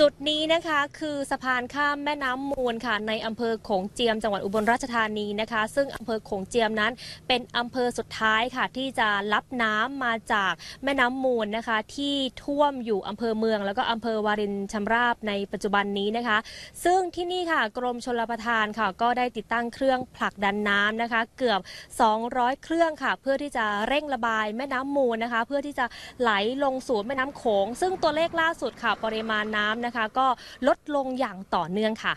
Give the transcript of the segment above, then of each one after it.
จุดนี้นะคะ คือสะพานข้ามแม่น้ำมูลค่ะ ในอำเภอโขงเจียมจังหวัดอุบลราชธานีนะคะ ซึ่งอำเภอโขงเจียมนั้น เป็นอำเภอสุดท้ายค่ะ ที่จะรับน้ำมาจากแม่น้ำมูลนะคะ ที่ท่วมอยู่อำเภอเมืองแล้วก็อำเภอวารินชาราบ ในปัจจุบันนี้นะคะ ซึ่งที่นี่ค่ะกรมชลประทานค่ะ ก็ได้ติดตั้งเครื่องผลักดันน้ำนะคะ เกือบ 200 เครื่องค่ะ เพื่อที่จะเร่งระบายแม่น้ำมูลนะคะ เพื่อที่จะไหลลงสู่แม่น้ำโขงซึ่งตัวเลขล่าสุดค่ะปริมาณน้ำนะคะก็ลดลงอย่างต่อเนื่องค่ะ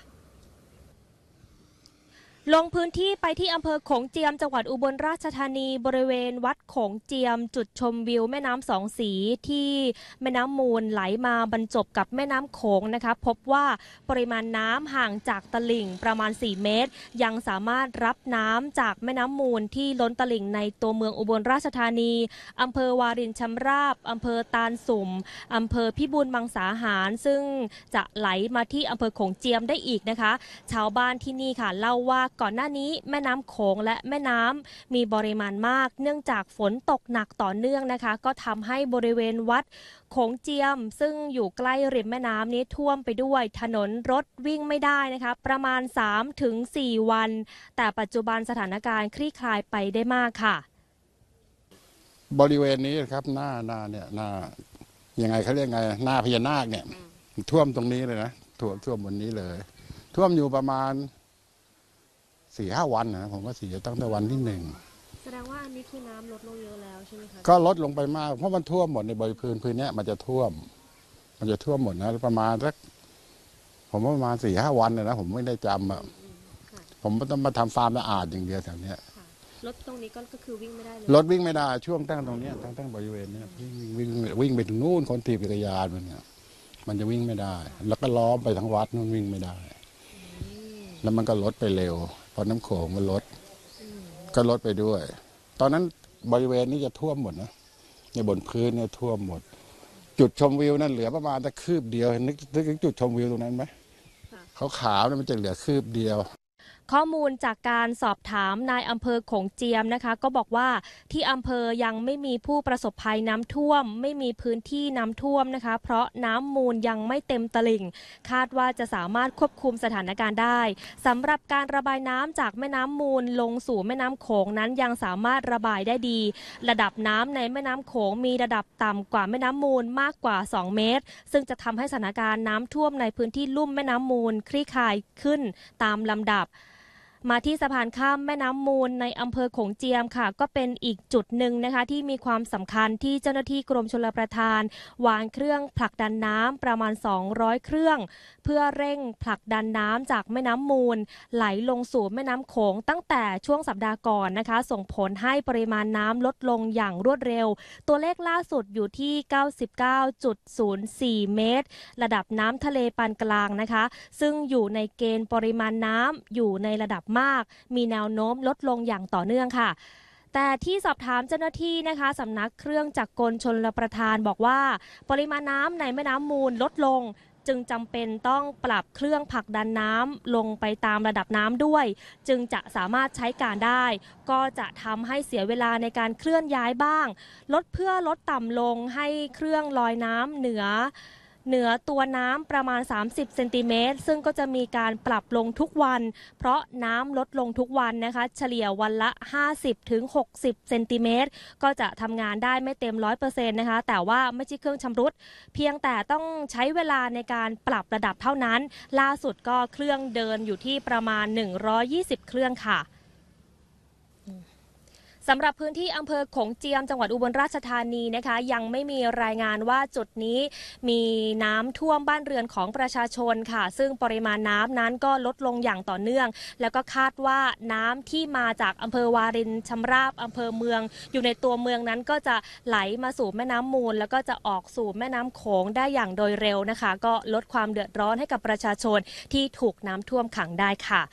ลงพื้นที่ไปที่อำเภอโขงเจียมจังหวัดอุบลราชธานี บริเวณวัดโขงเจียมจุดชมวิวแม่น้ำสองสีที่แม่น้ำมูลไหลมาบรรจบกับแม่น้ำโขงนะคะพบว่าปริมาณน้ำห่างจากตลิ่งประมาณ 4 เมตร ยังสามารถรับน้ำจากแม่น้ำมูลที่ล้นตลิ่งในตัวเมืองอุบลราชธานีอำเภอวารินชำราบอำเภอตาลสุมอำเภอพิบูลมังสาหารซึ่งจะไหลมาที่อำเภอโขงเจียมได้อีกนะคะ ชาวบ้านที่นี่ค่ะเล่าว่าก่อนหน้านี้แม่น้ำโขงและแม่น้ำมีปริมาณมาก เนื่องจากฝนตกหนักต่อเนื่องนะคะก็ทำให้บริเวณวัดโขงเจียม ซึ่งอยู่ใกล้ริมแม่น้ำนี้ท่วมไปด้วยถนนรถวิ่งไม่ได้นะคะประมาณ 3-4วัน แต่ปัจจุบันสถานการณ์คลี่คลายไปได้มากค่ะ บริเวณนี้ครับหน้าหน้าเนี่ยหน้ายังไงเขาเรียกไง หน้าพญานาคเนี่ยท่วมตรงนี้เลยนะ ท่วมท่วมบนนี้เลย ท่วมอยู่ประมาณสี่ห้าวันนะผมก็เสียตั้งแต่วันที่หนึ่งแสดงว่าอันนี้คือน้ำลดลงเยอะแล้วใช่ไหมคะก็ลดลงไปมากเพราะมันท่วมหมดในบริพื้นพื้นนี้มันจะท่วม มันจะท่วมหมดนะประมาณสักผมว่าประมาณสี่ห้าวันเยนะ ผมไม่ได้จำออ่ะผมต้องมาทำฟาร์มสะอาดอย่างเดียวแถวนี้รถตรงนี้ก็คือวิ่งไม่ได้เลยรถวิ่งไม่ได้ช่วงตั้งตรงนี้ตั้งตั้งบริเวณนี้วิ่งวิ่งวิ่งวิ่งไปถึงนู่นคนถีบจักรยานมันเนี่ย มันจะวิ่งไม่ได้ แล้วก็ล้อมไปทั้งวัดนู่นวิ่งไม่ได้ แล้วมันก็ลดไปเร็วพอน้ำโขงมันลดก็ลดไปด้วย ตอนนั้นบริเวณนี้จะท่วมหมดนะในบนพื้นเนี่ยท่วมหมด จุดชมวิวนั่นเหลือประมาณแต่คืบเดียวเห็นนึกนึกถึงจุดชมวิวตรงนั้นไหม เขาวาเนี่ยมันจะเหลือคืบเดียวข้อมูลจากการสอบถามนายอำเภอโขงเจียมนะคะ ก็บอกว่าที่อำเภอยังไม่มีผู้ประสบภัยน้ำท่วมไม่มีพื้นที่น้ำท่วมนะคะ เพราะน้ำมูลยังไม่เต็มตลิ่ง คาดว่าจะสามารถควบคุมสถานการณ์ได้ สำหรับการระบายน้ำจากแม่น้ำมูลลงสู่แม่น้ำโขงนั้นยังสามารถระบายได้ดี ระดับน้ำในแม่น้ำโขงมีระดับต่ำกว่าแม่น้ำมูลมากกว่า2เมตร ซึ่งจะทำให้สถานการณ์น้ำท่วมในพื้นที่ลุ่มแม่น้ำมูลคลี่คลายขึ้นตามลำดับมาที่สะพานข้ามแม่น้ำมูลในอำเภอขงเจียมค่ะ ก็เป็นอีกจุดหนึ่งนะคะที่มีความสำคัญที่เจ้าหน้าที่กรมชลประทานวางเครื่องผลักดันน้ำประมาณ 200 เครื่อง เพื่อเร่งผลักดันน้ำจากแม่น้ำมูลไหลลง สู่แม่น้ำโขงตั้งแต่ช่วงสัปดาห์ก่อนนะคะ ส่งผลให้ปริมาณน้ำลดลงอย่างรวดเร็ว ตัวเลขล่าสุดอยู่ที่ 99.04 เมตร ระดับน้ำทะเลปานกลางนะคะ ซึ่งอยู่ในเกณฑ์ปริมาณน้ำอยู่ในระดับมากมีแนวโน้มลดลงอย่างต่อเนื่องค่ะ แต่ที่สอบถามเจ้าหน้าที่นะคะสำนักเครื่องจักรกลชนรประทาน บอกว่า ปริมาณน้ำในแม่น้ำมูลลดลง จึงจำเป็นต้องปรับเครื่องผลักดันน้ำลงไปตามระดับน้ำด้วย จึงจะสามารถใช้การได้ ก็จะทำให้เสียเวลาในการเคลื่อนย้ายบ้าง ลดเพื่อลดต่ำลงให้เครื่องลอยน้ำเหนือเหนือตัวน้ำประมาณ 30เซนติเมตรซึ่งก็จะมีการปรับลงทุกวัน เพราะน้ำลดลงทุกวันนะคะ เฉลี่ยวันละ 50ถึง60เซนติเมตรก็จะทำงานได้ไม่เต็ม 100%นะคะแต่ว่าไม่ใช่เครื่องชำรุด เพียงแต่ต้องใช้เวลาในการปรับระดับเท่านั้น ล่าสุดก็เครื่องเดินอยู่ที่ประมาณ 120 เครื่องค่ะสำหรับพื้นที่อำเภอขงเจียมจังหวัดอุบลราชธานีนะคะยังไม่มีรายงานว่าจุดนี้มีน้ำท่วมบ้านเรือนของประชาชนค่ะ ซึ่งปริมาณน้ำนั้นก็ลดลงอย่างต่อเนื่อง แล้วก็คาดว่าน้ำที่มาจากอำเภอวารินชำราบอำเภอเมือง อยู่ในตัวเมืองนั้นก็จะไหลมาสู่แม่น้ำมูลแล้วก็จะออกสู่แม่น้ำโขงได้อย่างโดยเร็วนะคะ ก็ลดความเดือดร้อนให้กับประชาชน ที่ถูกน้ำท่วมขังได้ค่ะ